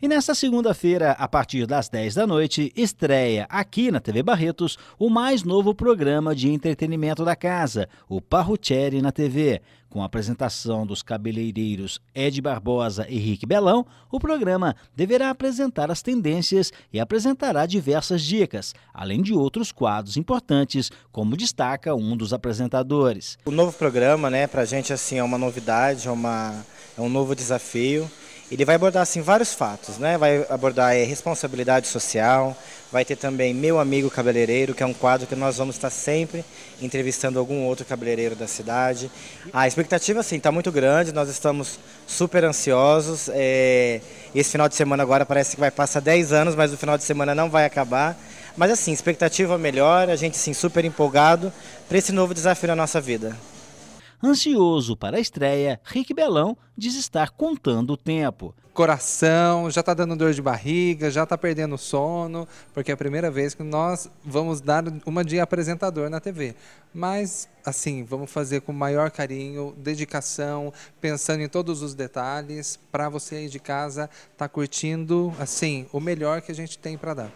E nesta segunda-feira, a partir das 10 da noite, estreia aqui na TV Barretos o mais novo programa de entretenimento da casa, o Parrucheri na TV. Com a apresentação dos cabeleireiros Ed Barbosa e Rick Belão, o programa deverá apresentar as tendências e apresentará diversas dicas, além de outros quadros importantes, como destaca um dos apresentadores. O novo programa, né, pra gente assim é uma novidade, é, uma, é um novo desafio ele vai abordar assim vários fatos, né? Vai abordar é, responsabilidade social, vai ter também meu amigo cabeleireiro, que é um quadro que nós vamos estar sempre entrevistando algum outro cabeleireiro da cidade. A expectativa assim está muito grande, nós estamos super ansiosos. É, esse final de semana agora parece que vai passar 10 anos, mas o final de semana não vai acabar. Mas assim, expectativa melhor, a gente sim super empolgado para esse novo desafio na nossa vida. Ansioso para a estreia, Rick Belão diz estar contando o tempo. Coração, já está dando dor de barriga, já está perdendo sono, porque é a primeira vez que nós vamos dar uma de apresentador na TV. Mas, assim, vamos fazer com maior carinho, dedicação, pensando em todos os detalhes, para você aí de casa estar tá curtindo, assim, o melhor que a gente tem para dar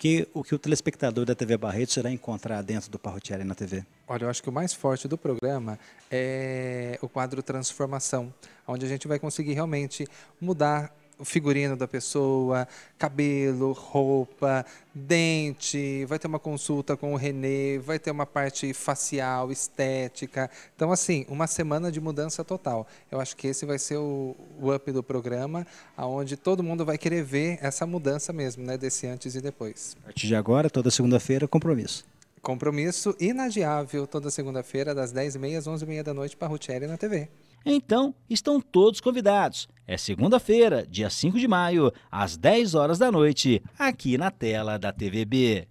que o que o telespectador da TV Barreto irá encontrar dentro do Parrotieri na TV? Olha, eu acho que o mais forte do programa é o quadro Transformação, onde a gente vai conseguir realmente mudar o figurino da pessoa, cabelo, roupa, dente, vai ter uma consulta com o Renê, vai ter uma parte facial, estética. Então, assim, uma semana de mudança total. Eu acho que esse vai ser o, up do programa, aonde todo mundo vai querer ver essa mudança mesmo, né? Desse antes e depois. A partir de agora, toda segunda-feira, compromisso. Compromisso inadiável toda segunda-feira, das 10h30 às 11h30 da noite, para a Rucheri na TV. Então, estão todos convidados. É segunda-feira, dia 5 de maio, às 10 horas da noite, aqui na tela da TVB.